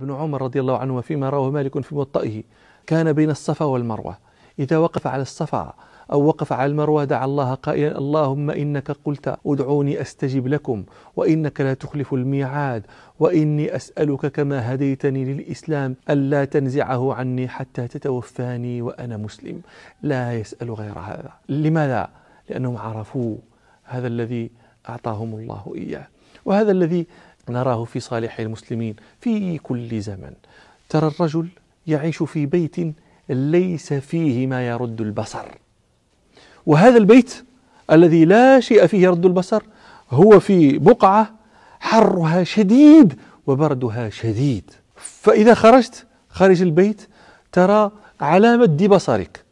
بن عمر رضي الله عنهما فيما رواه مالك في موطئه كان بين الصفا والمروة إذا وقف على الصفا أو وقف على المروة دعا الله قائلا اللهم إنك قلت ادعوني أستجب لكم وإنك لا تخلف الميعاد وإني أسألك كما هديتني للإسلام ألا تنزعه عني حتى تتوفاني وأنا مسلم لا يسأل غير هذا لماذا؟ لأنهم عرفوا هذا الذي أعطاهم الله إياه وهذا الذي نراه في صالح المسلمين في كل زمن ترى الرجل يعيش في بيت ليس فيه ما يرد البصر وهذا البيت الذي لا شيء فيه يرد البصر هو في بقعة حرها شديد وبردها شديد فإذا خرجت خارج البيت ترى على مد بصرك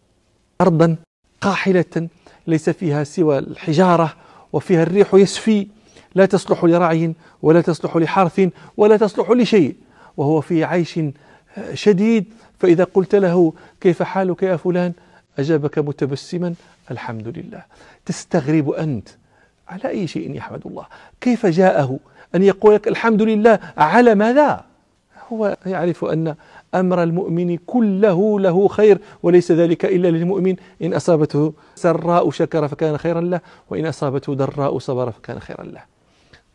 أرضا قاحلة ليس فيها سوى الحجارة وفيها الريح يسفي لا تصلح لرعي ولا تصلح لحرث ولا تصلح لشيء وهو في عيش آه، شديد فإذا قلت له كيف حالك يا فلان أجابك متبسما الحمد لله تستغرب أنت على أي شيء يحمد الله كيف جاءه أن يقول لك الحمد لله على ماذا هو يعرف أن أمر المؤمن كله له خير وليس ذلك إلا للمؤمن إن أصابته سراء شكر فكان خيرا له وإن أصابته ضراء صبر فكان خيرا له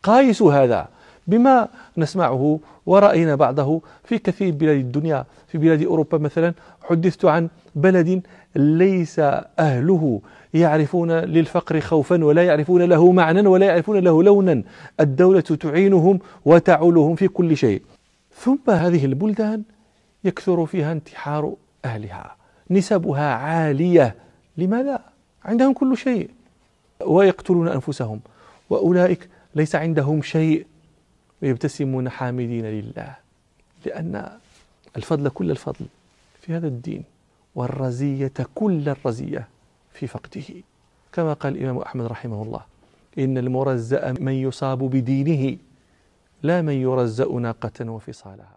قايسوا هذا بما نسمعه ورأينا بعضه في كثير بلاد الدنيا في بلاد أوروبا مثلا حدثت عن بلد ليس أهله يعرفون للفقر خوفا ولا يعرفون له معنى ولا يعرفون له لونا الدولة تعينهم وتعولهم في كل شيء ثم هذه البلدان يكثر فيها انتحار أهلها نسبها عالية لماذا؟ عندهم كل شيء ويقتلون أنفسهم وأولئك ليس عندهم شيء ويبتسمون حامدين لله لأن الفضل كل الفضل في هذا الدين والرزية كل الرزية في فقده كما قال الإمام أحمد رحمه الله إن المرزأ من يصاب بدينه لا من يرزأ ناقة وفصالها